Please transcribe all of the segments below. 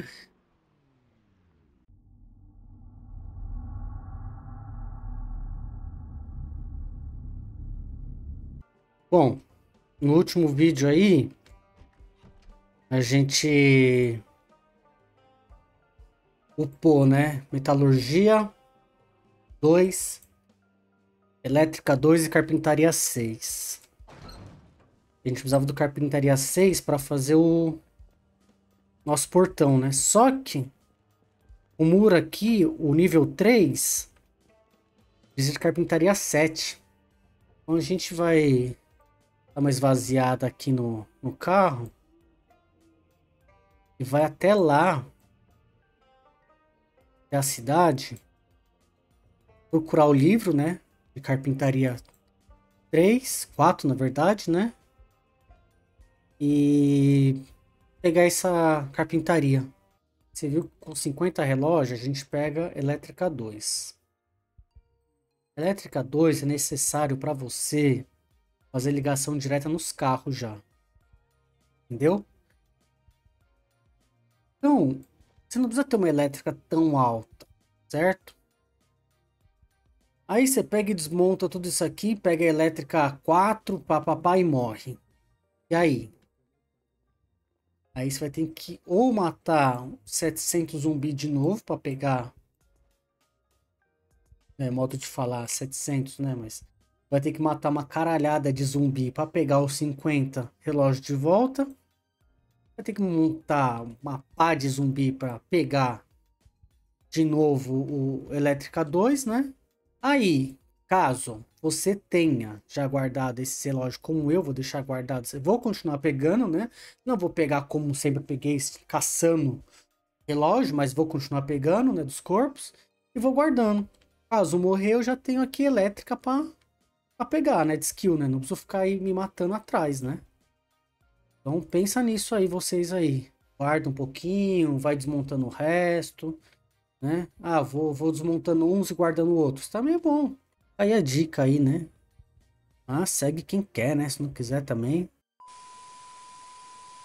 Bom, no último vídeo aí, a gente upou, né? Metalurgia 2, elétrica 2 e carpintaria 6. A gente precisava do carpintaria 6 para fazer o nosso portão, né? Só que o muro aqui, o nível 3, visita carpintaria 7. Então a gente vai dar uma esvaziada aqui no, no carro. E vai até lá. Até a cidade. Procurar o livro, né? De carpintaria 3, 4 na verdade, né? E pegar essa carpintaria. Você viu que com 50 relógios a gente pega elétrica 2. Elétrica 2 é necessário para você fazer ligação direta nos carros já. Entendeu? Então, você não precisa ter uma elétrica tão alta, certo? Aí você pega e desmonta tudo isso aqui, pega a elétrica 4, papapá e morre. E aí? Aí você vai ter que ou matar 700 zumbi de novo para pegar. Né, é modo de falar, 700, né? Mas vai ter que matar uma caralhada de zumbi para pegar os 50 relógios de volta. Vai ter que montar uma pá de zumbi para pegar de novo o Elétrica 2, né? Aí, Caso você tenha já guardado esse relógio como eu, vou deixar guardado, vou continuar pegando, né? Não vou pegar como sempre peguei, caçando relógio, mas vou continuar pegando, né, dos corpos e vou guardando. Caso morrer, eu já tenho aqui elétrica para pegar, né, de skill, né? Não preciso ficar aí me matando atrás, né? Então pensa nisso aí vocês aí. Guarda um pouquinho, vai desmontando o resto, né? Ah, vou, vou desmontando uns e guardando outros. Também tá é bom. Aí a dica aí, né? Ah, segue quem quer, né? Se não quiser também.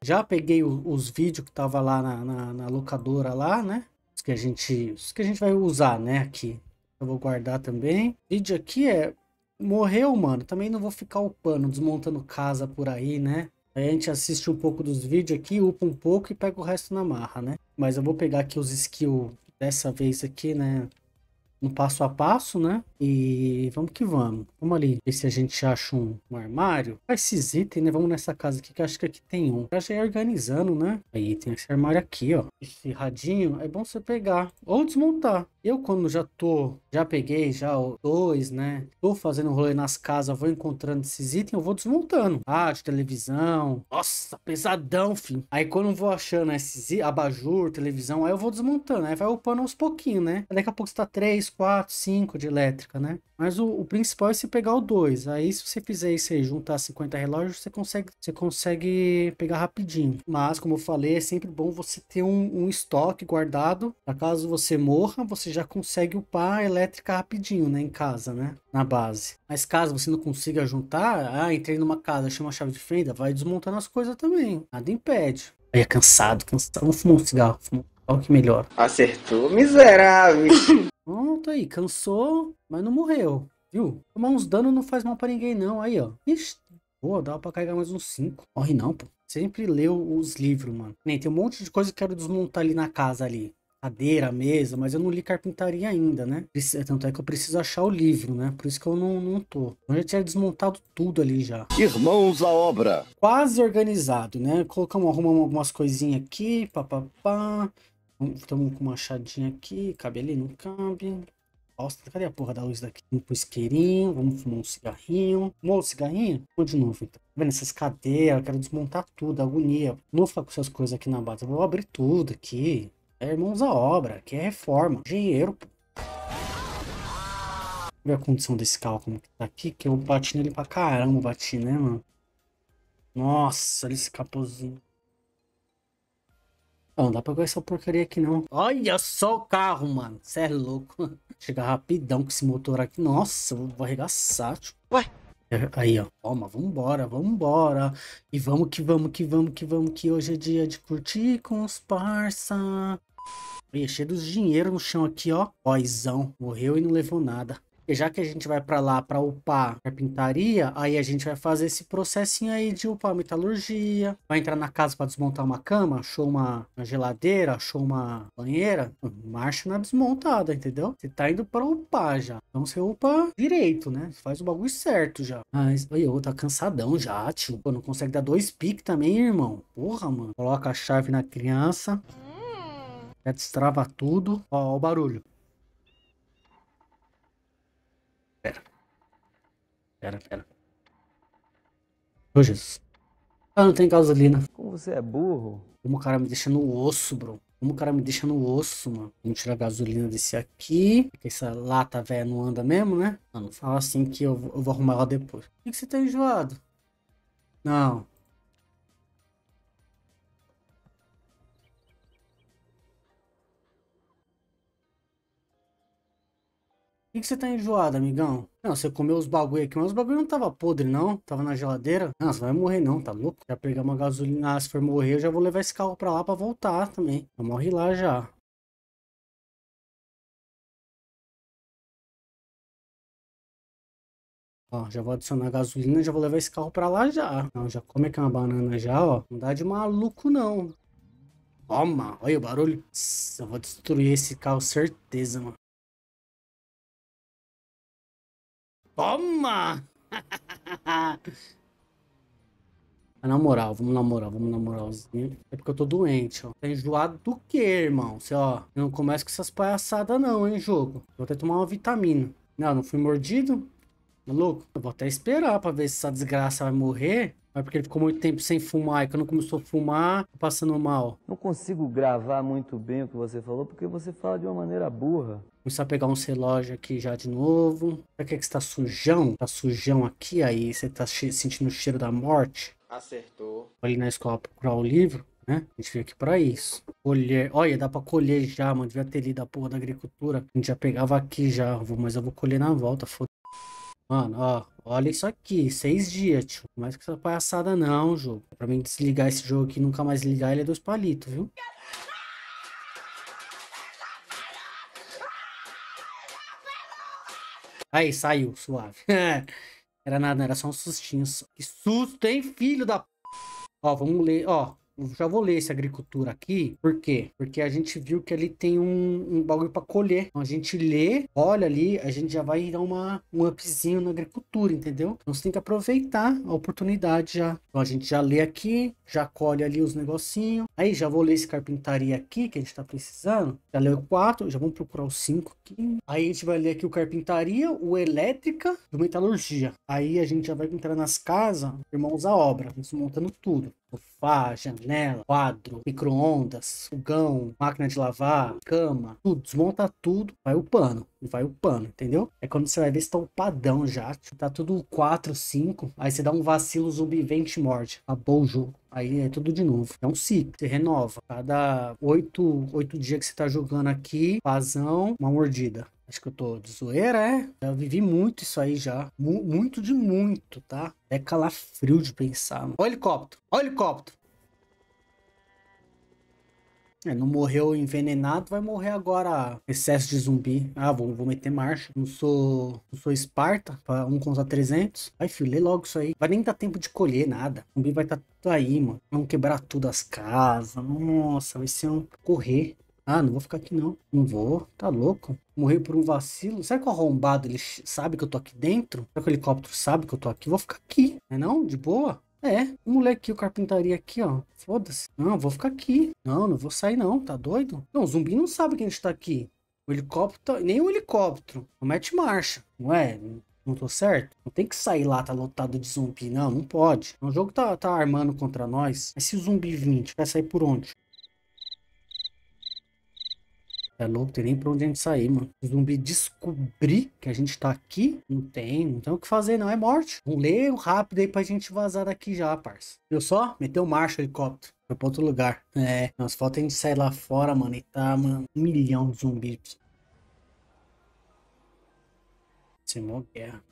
Já peguei o, os vídeos que tava lá na, na, na, locadora lá, né? Os que a gente, os que a gente vai usar, né? Aqui. Eu vou guardar também. O vídeo aqui é morreu, mano. Também não vou ficar upando, desmontando casa por aí, né? Aí a gente assiste um pouco dos vídeos aqui, upa um pouco e pega o resto na marra, né? Mas eu vou pegar aqui os skills dessa vez aqui, né? um passo a passo, né? E vamos que vamos. Vamos ali ver se a gente acha um, um armário. Ah, esses itens, né? Vamos nessa casa aqui, que acho que aqui tem um. Já já é organizando, né? Aí tem esse armário aqui, ó. Esse radinho é bom você pegar ou desmontar. Eu, quando já tô, já peguei já o dois, né? Tô fazendo rolê nas casas, vou encontrando esses itens, eu vou desmontando. Ah, de televisão. Nossa, pesadão, filho. Aí quando eu vou achando esses abajur, televisão, aí eu vou desmontando. Aí vai upando aos pouquinhos, né? daqui a pouco você tá 3, 4, 5 de elétrica, né? Mas o, o principal é você pegar o 2. Aí se você fizer isso aí, juntar 50 relógios, você consegue, você consegue pegar rapidinho. Mas, como eu falei, é sempre bom você ter um, um estoque guardado. Pra caso você morra, você já consegue upar a elétrica rapidinho, né? Em casa, né? Na base. Mas caso você não consiga juntar, ah, entrei numa casa, chama chave de fenda, vai desmontando as coisas também. Nada impede. Aí é cansado, cansado. Vamos fumar um cigarro, fumar Olha que melhor. Acertou, miserável. Pronto aí, cansou, mas não morreu. Viu? Tomar uns danos não faz mal para ninguém, não. Aí, ó. Ixi, boa, dá pra carregar mais uns 5. Morre não, pô. Sempre leu os livros, mano. Nem tem um monte de coisa que quero desmontar ali na casa ali madeira, mesa, mas eu não li carpintaria ainda, né? Tanto é que eu preciso achar o livro, né? Por isso que eu não, não tô. Eu já tinha desmontado tudo ali já. Irmãos à obra. Quase organizado, né? Colocamos, arrumamos algumas coisinhas aqui, papapá. Estamos com uma machadinha aqui, cabe ali, não cabe. Nossa, cadê a porra da luz daqui? Vamos pro isqueirinho, vamos fumar um cigarrinho. Fumou um cigarrinho? Fumou de novo, então. Tá vendo essas cadeiras? Eu quero desmontar tudo, agonia. Não vou ficar com essas coisas aqui na base. Eu vou abrir tudo aqui. É irmãos à obra, que é reforma. Engenheiro, pô. Vê a condição desse carro como que tá aqui, que eu bati nele pra caramba, bati, né, mano? Nossa, esse capuzinho. Não, não dá pra pegar essa porcaria aqui, não. Olha só o carro, mano. Cê é louco. Chega rapidão com esse motor aqui. Nossa, eu vou arregaçar, tipo. Ué? É, aí, ó. Toma, vambora, vambora. E vamos que vamos, que vamos, que vamos, que hoje é dia de curtir com os parça. Veio cheio dos dinheiro no chão aqui, ó. Boizão. Morreu e não levou nada. E já que a gente vai para lá para upar carpintaria, aí a gente vai fazer esse processinho aí de upar metalurgia, vai entrar na casa para desmontar uma cama, achou uma, uma, geladeira, achou uma banheira, marcha na desmontada, entendeu? Você tá indo para upar já. Então você upa direito, né? faz o bagulho certo já. Mas, aí eu tá cansadão já, tio. Pô, não consegue dar dois piques também, irmão. Porra, mano. Coloca a chave na criança. Já né, destrava tudo. Ó, ó o barulho. Pera. Pera, pera. Ô, Jesus. Ah, não tem gasolina. Como você é burro? Como o cara me deixa no osso, bro. Como o cara me deixa no osso, mano. Vamos tirar a gasolina desse aqui. Porque essa lata velha não anda mesmo, né? não fala assim que eu, vou arrumar ela depois. Por que, que você tá enjoado? Não. que, que você tá enjoado, amigão? Não, você comeu os bagulho aqui, mas os bagulho não tava podre, não. Tava na geladeira. Não, você vai morrer não, tá louco? Já pegar uma gasolina, ah, se for morrer, eu já vou levar esse carro pra lá pra voltar também. Eu então morre lá já. Ó, já vou adicionar gasolina, já vou levar esse carro pra lá já. Não, já come aqui uma banana já, ó. Não dá de maluco, não. Toma, olha o barulho. Eu vou destruir esse carro, certeza, mano. Toma! na moral, vamos na moral, vamos na moralzinha. É porque eu tô doente, ó. Tá enjoado do que, irmão? Você, ó, não começa com essas palhaçadas não, hein, jogo. Vou até tomar uma vitamina. Não, não fui mordido? Maluco? Tá eu vou até esperar pra ver se essa desgraça vai morrer. Mas porque ele ficou muito tempo sem fumar e quando começou a fumar, tá passando mal. Não consigo gravar muito bem o que você falou porque você fala de uma maneira burra. Começar a pegar um relógio aqui já de novo. Será que é que está sujão? Tá sujão aqui aí? Você tá sentindo o cheiro da morte? Acertou. Ali na escola procurar o livro, né? A gente veio aqui para isso. Colher. Olha, dá para colher já, mano. Devia ter lido a porra da agricultura. A gente já pegava aqui já. Mas eu vou colher na volta, foda Mano, ó, olha isso aqui, seis dias, tio. Mais que essa palhaçada não, jogo. Pra mim desligar esse jogo aqui e nunca mais ligar, ele é dois palitos, viu? Aí, saiu, suave. era nada, era só um sustinho. Que susto, hein, filho da... Ó, vamos ler, ó já vou ler esse agricultura aqui, por quê? Porque a gente viu que ali tem um, um bagulho para colher. Então a gente lê, olha ali, a gente já vai dar uma, um upzinho na agricultura, entendeu? Então você tem que aproveitar a oportunidade já. Então a gente já lê aqui, já colhe ali os negocinhos. Aí já vou ler esse carpintaria aqui que a gente tá precisando. Já leu o 4, já vamos procurar o 5 aqui. Aí a gente vai ler aqui o carpintaria, o elétrica e o metalurgia. Aí a gente já vai entrar nas casas, irmãos à obra, isso montando tudo sofá, janela, quadro, micro-ondas, fogão, máquina de lavar, cama, tudo, desmonta tudo, vai o pano, vai o pano, entendeu? É quando você vai ver se tá upadão já, tipo, tá tudo 4, 5, aí você dá um vacilo, zumbi vem e te morde, acabou o jogo. Aí é tudo de novo. É um ciclo, você renova. Cada oito, oito dias que você tá jogando aqui, vazão, uma mordida. Acho que eu tô de zoeira, é? Eu vivi muito isso aí já. M muito de muito, tá? É calafrio de pensar. Olha o helicóptero. Olha o helicóptero. É, não morreu envenenado, vai morrer agora excesso de zumbi. Ah, vou, vou meter marcha. Não sou, não sou Esparta, pra um contra 300. Vai, filho, lê logo isso aí. Vai nem dar tempo de colher nada. O zumbi vai estar tá aí, mano. Vamos quebrar tudo as casas. Nossa, vai ser um correr. Ah, não vou ficar aqui não. Não vou. Tá louco? Morri por um vacilo. Será que o arrombado ele sabe que eu tô aqui dentro? Será que o helicóptero sabe que eu tô aqui? Vou ficar aqui. é não? De boa? É, o moleque, o carpintaria aqui, ó. Foda-se. Não, vou ficar aqui. Não, não vou sair não, tá doido? Não, o zumbi não sabe que a gente tá aqui. O helicóptero, nem o helicóptero. Não mete marcha. Ué, não tô certo? Não tem que sair lá, tá lotado de zumbi. Não, não pode. O jogo tá, tá armando contra nós. Mas se o zumbi vir, a gente vai sair por onde? É louco, tem nem pra onde a gente sair, mano. O zumbi descobrir que a gente tá aqui, não tem, não tem o que fazer, não. É morte. Um leio rápido aí pra gente vazar daqui já, parça. Viu só? Meteu marcha o helicóptero. Foi pra outro lugar. É, nós falta a gente sair lá fora, mano. E tá, mano, um milhão de zumbis. Simou é guerra.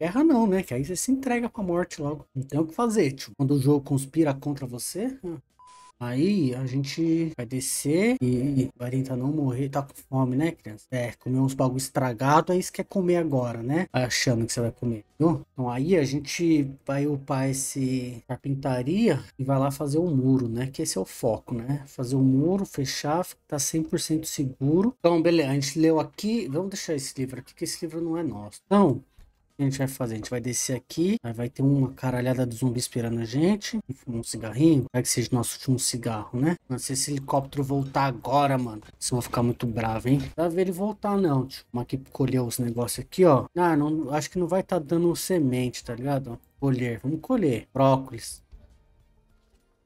Guerra não, né? Que aí você se entrega pra morte logo. Não tem o que fazer, tio. Quando o jogo conspira contra você, hum. Aí a gente vai descer e vai tentar não morrer. Tá com fome, né, criança? É, comer uns bagulho estragado, aí é você quer é comer agora, né? Achando que você vai comer, viu? Então aí a gente vai upar esse carpintaria e vai lá fazer o um muro, né? Que esse é o foco, né? Fazer o um muro, fechar, tá 100% seguro. Então, beleza, a gente leu aqui. Vamos deixar esse livro aqui, que esse livro não é nosso. Então, que a gente vai fazer? A gente vai descer aqui, aí vai ter uma caralhada de zumbi esperando a gente. fumar um cigarrinho, vai que seja nosso último cigarro, né? sei se esse helicóptero voltar agora, mano, eu vou ficar muito bravo, hein? Não ver ele voltar, não, tio. Mas aqui colher os negócios aqui, ó. Ah, não, acho que não vai tá dando semente, tá ligado? Colher, vamos colher. Brócolis,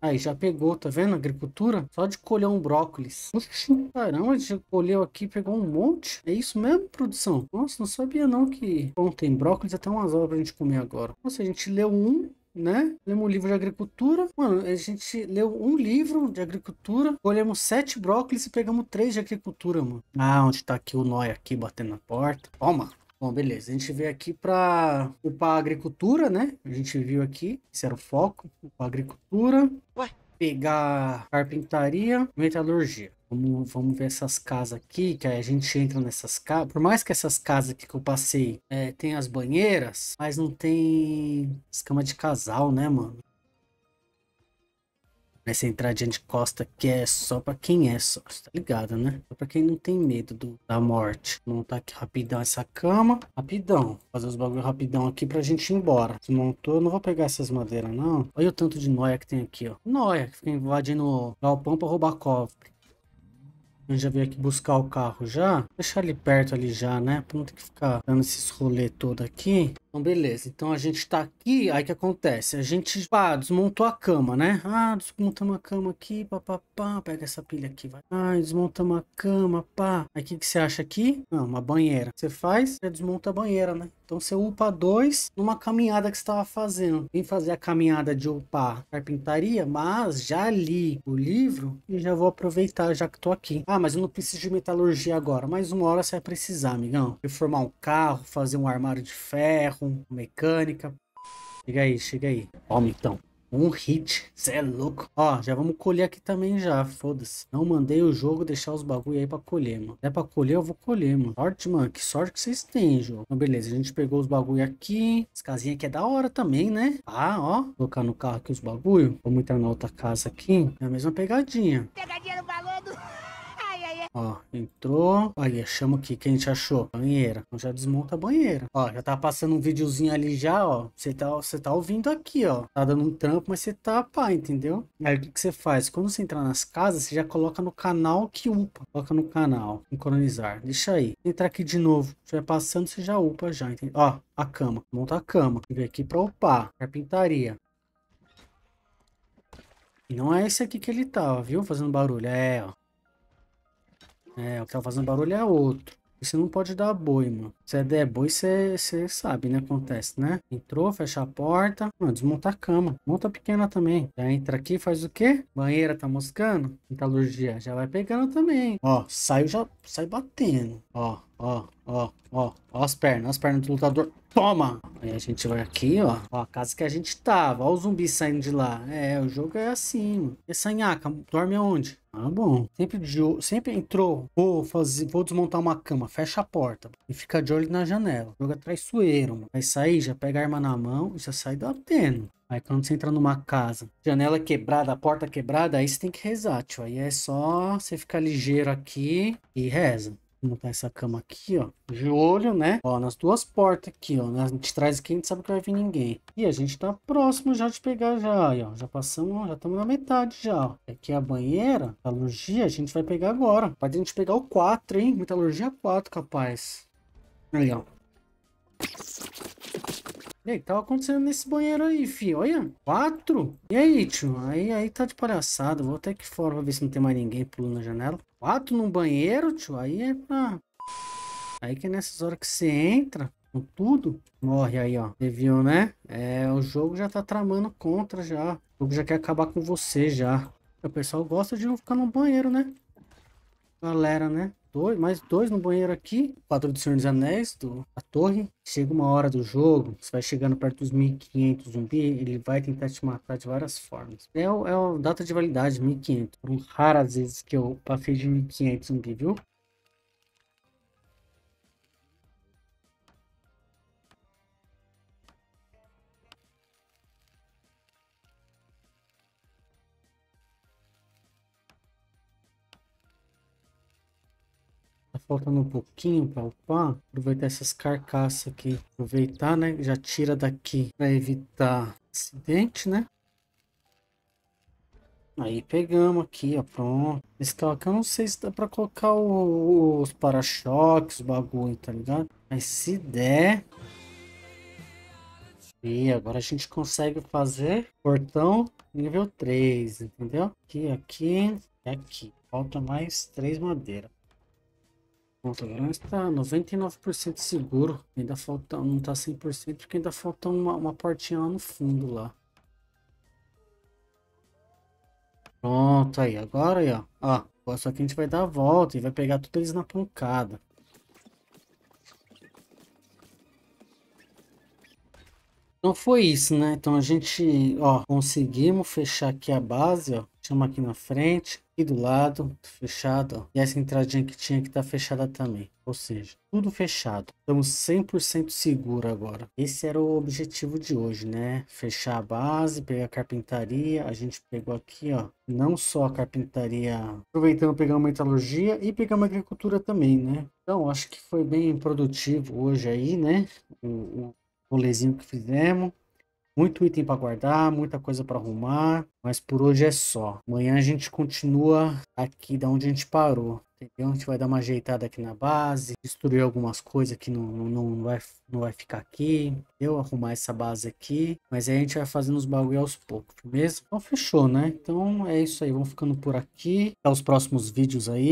Aí, já pegou, tá vendo? Agricultura? Só de colher um brócolis. Oxi, caramba, a gente colheu aqui, pegou um monte. É isso mesmo, produção? Nossa, não sabia não que... Bom, tem brócolis até umas horas pra gente comer agora. Nossa, a gente leu um, né? Lemos um livro de agricultura. Mano, a gente leu um livro de agricultura, colhemos sete brócolis e pegamos três de agricultura, mano. Ah, onde tá aqui o Noia aqui batendo na porta? Toma! Bom, beleza. A gente veio aqui para upar a agricultura, né? A gente viu aqui, esse era o foco, a agricultura. Ué? Pegar carpintaria, metalurgia. Vamos, vamos ver essas casas aqui, que aí a gente entra nessas casas. Por mais que essas casas aqui que eu passei é, tem as banheiras, mas não tem escama de casal, né, mano? Essa né, entradinha de costa que é só pra quem é só, tá ligado, né? Só pra quem não tem medo do, da morte. Montar tá aqui rapidão essa cama. Rapidão. Fazer os bagulho rapidão aqui pra gente ir embora. Desmontou. montou, eu não vou pegar essas madeiras, não. Olha o tanto de noia que tem aqui, ó. Noia que fica invadindo o galpão pra roubar cobre gente já veio aqui buscar o carro já. deixar ele perto ali já, né? Pra não ter que ficar dando esses rolê todo aqui. Então, beleza. Então, a gente tá aqui. Aí, que acontece? A gente, pá, desmontou a cama, né? Ah, desmontamos a cama aqui, papapá. Pega essa pilha aqui, vai. Ah, desmontamos a cama, pá. Aí, o que, que você acha aqui? Não, uma banheira. Você faz, você desmonta a banheira, né? Então você upa dois numa caminhada que você estava fazendo. Vem fazer a caminhada de upar carpintaria, mas já li o livro e já vou aproveitar já que estou aqui. Ah, mas eu não preciso de metalurgia agora. Mais uma hora você vai precisar, amigão. Reformar um carro, fazer um armário de ferro, mecânica. Chega aí, chega aí. Homem, então. Um hit, cê é louco. Ó, já vamos colher aqui também já, foda-se. Não mandei o jogo deixar os bagulho aí pra colher, mano. Se é pra colher, eu vou colher, mano. Sorte, mano, que sorte que vocês têm, jogo. Então, beleza, a gente pegou os bagulho aqui. As casinhas aqui é da hora também, né? Ah, ó. Vou colocar no carro aqui os bagulho. Vamos entrar na outra casa aqui. É a mesma pegadinha. Pegadinha no balão do... Ó, entrou. Olha, chama aqui que a gente achou. Banheira. Então já desmonta a banheira. Ó, já tá passando um videozinho ali já, ó. Você tá, você tá ouvindo aqui, ó. Tá dando um trampo, mas você tá pá, entendeu? Aí o que, que você faz? Quando você entrar nas casas, você já coloca no canal que upa. Coloca no canal. Sincronizar. Deixa aí. Entrar aqui de novo. Você vai passando, você já upa já, entendeu? Ó, a cama. Monta a cama. Vem aqui pra upar. Carpintaria. E não é esse aqui que ele tava, viu? Fazendo barulho. É, ó. É, o que tá fazendo barulho é outro. Você não pode dar boi, mano. Se é der boi, você sabe, né? Acontece, né? Entrou, fecha a porta. Mano, desmonta a cama. Monta pequena também. Já entra aqui, faz o quê? Banheira tá moscando? Metalurgia. Já vai pegando também. Ó, saiu já. Sai batendo. Ó, Ó, ó, ó, ó as pernas, as pernas do lutador. Toma! Aí a gente vai aqui, ó. Ó, a casa que a gente tava. Ó o zumbi saindo de lá. É, o jogo é assim, mano. E é dorme aonde? Ah, bom. Sempre, de, sempre entrou. Vou, fazer, vou desmontar uma cama. Fecha a porta. E fica de olho na janela. Joga é traiçoeiro, mano. Vai sair, já pega a arma na mão e já sai batendo. Aí quando você entra numa casa, janela quebrada, porta quebrada, aí você tem que rezar, tio. Aí é só você ficar ligeiro aqui e reza. Vou montar essa cama aqui, ó. De olho, né? Ó, nas duas portas aqui, ó. a gente traz aqui, a gente sabe que vai vir ninguém. E a gente tá próximo já de pegar já, aí, ó. Já passamos, já estamos na metade já, ó. Aqui é a banheira, metalurgia, a gente vai pegar agora. Pode a gente pegar o 4, hein? Metalurgia 4, capaz. Aí, ó. E aí, o que tava acontecendo nesse banheiro aí, fi? Olha, quatro? E aí, tio? Aí, aí tá de palhaçada. Vou até aqui fora pra ver se não tem mais ninguém pulando na janela. Quatro num banheiro, tio? Aí é pra... Aí que é nessas horas que você entra com tudo, morre aí, ó. Você viu, né? É, o jogo já tá tramando contra já. O jogo já quer acabar com você já. O pessoal gosta de não ficar no banheiro, né? Galera, né? dois, mais dois no banheiro aqui. Quadro do Senhor dos Anéis, do, a torre. Chega uma hora do jogo, você vai chegando perto dos 1500 zumbi, ele vai tentar te matar de várias formas. É, é a data de validade, 1500. raras vezes que eu passei de 1500 zumbi, viu? faltando um pouquinho para upar. Aproveitar essas carcaças aqui. Aproveitar, né? Já tira daqui para evitar acidente, né? Aí pegamos aqui, ó, pronto. Esse carro aqui eu não sei se dá para colocar o, os para-choques, o bagulho, tá ligado? Mas se der... E agora a gente consegue fazer portão nível 3, entendeu? Aqui, aqui e aqui. Falta mais três madeiras. Pronto, agora está 99% seguro. Ainda falta, não está 100% porque ainda falta uma, uma portinha lá no fundo lá. Pronto, aí, agora aí, ó. ó. Só que a gente vai dar a volta e vai pegar tudo eles na pancada. Então foi isso, né? Então a gente, ó, conseguimos fechar aqui a base, ó. Chama aqui na frente, aqui do lado, fechado, ó. E essa entradinha que tinha que tá fechada também. Ou seja, tudo fechado. Estamos 100% seguro agora. Esse era o objetivo de hoje, né? Fechar a base, pegar a carpintaria. A gente pegou aqui, ó, não só a carpintaria, aproveitando pegar uma metalurgia e pegar uma agricultura também, né? Então, acho que foi bem produtivo hoje aí, né? O, o rolezinho que fizemos. Muito item para guardar, muita coisa para arrumar, mas por hoje é só. Amanhã a gente continua aqui da onde a gente parou. Entendeu? A gente vai dar uma ajeitada aqui na base, destruir algumas coisas que não, não, não, vai, não vai ficar aqui, eu arrumar essa base aqui, mas aí a gente vai fazendo os bagulho aos poucos, beleza? Então fechou, né? Então é isso aí, vamos ficando por aqui, até os próximos vídeos aí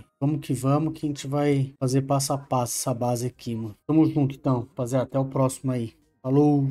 e vamos que vamos que a gente vai fazer passo a passo essa base aqui, mano. Tamo junto então, rapaziada, até o próximo aí. Falou!